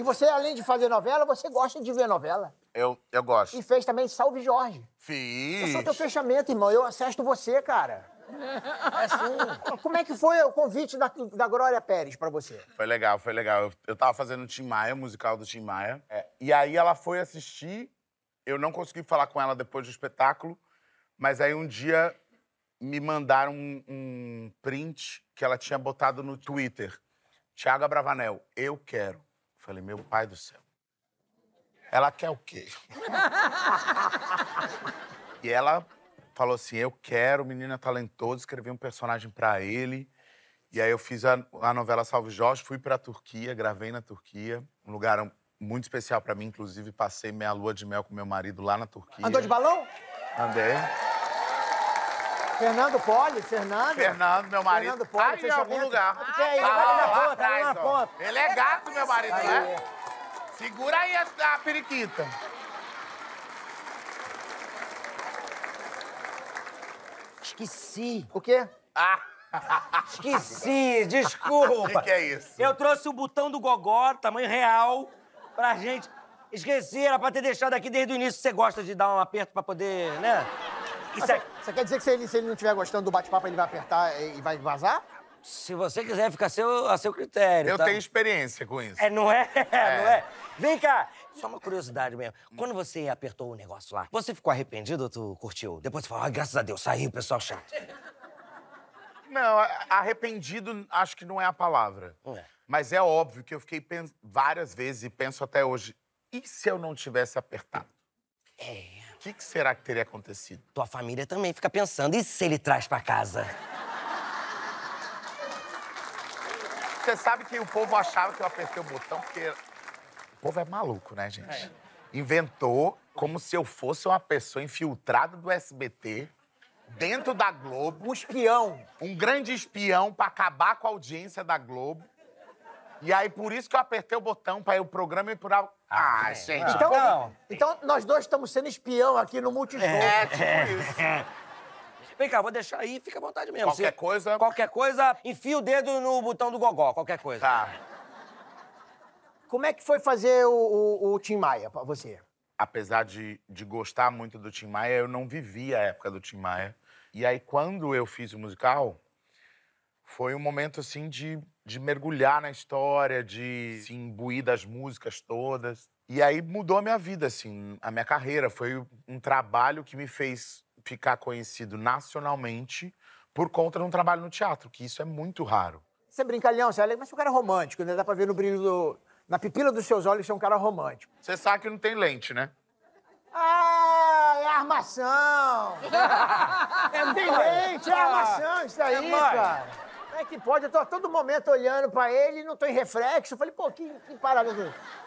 E você, além de fazer novela, você gosta de ver novela. Eu, eu gosto. E fez também Salve Jorge. Fiz. Eu é sou teu fechamento, irmão. Eu acesto você, cara. É assim, como é que foi o convite da, da Glória Pérez pra você? Foi legal, foi legal. Eu, eu tava fazendo o Tim Maia, o musical do Tim Maia. É, e aí ela foi assistir. Eu não consegui falar com ela depois do espetáculo. Mas aí um dia me mandaram um, um print que ela tinha botado no Twitter. Tiago Abravanel, eu quero. Falei, meu pai do céu. Ela quer o quê? e ela falou assim: eu quero menina talentosa, escrevi um personagem para ele. E aí eu fiz a, a novela Salve Jorge, fui para a Turquia, gravei na Turquia, um lugar muito especial para mim, inclusive passei meia lua de mel com meu marido lá na Turquia. Andou de balão? Andei. Fernando Poli, Fernando? Fernando, meu marido. Fernando Poli, tá em algum lugar. Ah, ah, ele, lá, lá, ponta, tá ele é gato, meu marido, né? Segura aí a, a periquita. Esqueci. O quê? Ah! Esqueci, desculpa. O que, que, é isso? Eu trouxe o botão do gogó, tamanho real, pra gente. Esqueci, era pra ter deixado aqui desde o início. Você gosta de dar um aperto pra poder, né? Isso Você quer dizer que se ele, se ele não estiver gostando do bate-papo, ele vai apertar e vai vazar? Se você quiser, fica a seu, a seu critério. Eu tá? tenho experiência com isso. É, não é? é? Não é? Vem cá! Só uma curiosidade mesmo. Quando você apertou o negócio lá, você ficou arrependido ou tu curtiu? Depois você falou, ah, graças a Deus, saiu, pessoal chato. Não, arrependido acho que não é a palavra. É. Mas é óbvio que eu fiquei várias vezes e penso até hoje, e se eu não tivesse apertado? É que, que será que teria acontecido? Tua família também fica pensando, e se ele traz para casa? Você sabe que o povo achava que eu apertei o botão, porque o povo é maluco, né, gente? É. Inventou como se eu fosse uma pessoa infiltrada do SBT, dentro da Globo. Um espião. Um grande espião para acabar com a audiência da Globo. E aí, por isso que eu apertei o botão para ir o programa e por algo. Ah, ah é. gente. Ah. Então, não. então, nós dois estamos sendo espião aqui no multijogo. É, tipo é. é. isso. Vem cá, vou deixar aí, fica à vontade mesmo. Qualquer Se... coisa. Qualquer coisa, enfia o dedo no botão do gogó, qualquer coisa. Tá. Como é que foi fazer o, o, o Tim Maia pra você? Apesar de, de gostar muito do Tim Maia, eu não vivi a época do Tim Maia. E aí, quando eu fiz o musical, foi um momento assim de, de mergulhar na história, de se imbuir das músicas todas. E aí mudou a minha vida, assim, a minha carreira. Foi um trabalho que me fez ficar conhecido nacionalmente por conta de um trabalho no teatro, que isso é muito raro. Você é brincalhão, você é mas você é um cara romântico, né? Dá pra ver no brilho do... Na pipila dos seus olhos, você é um cara romântico. Você sabe que não tem lente, né? Ah, é armação! é tem lente, é armação isso aí, é cara! é que pode? Eu tô a todo momento olhando pra ele, não tô em reflexo. Eu falei, pô, que, que parada.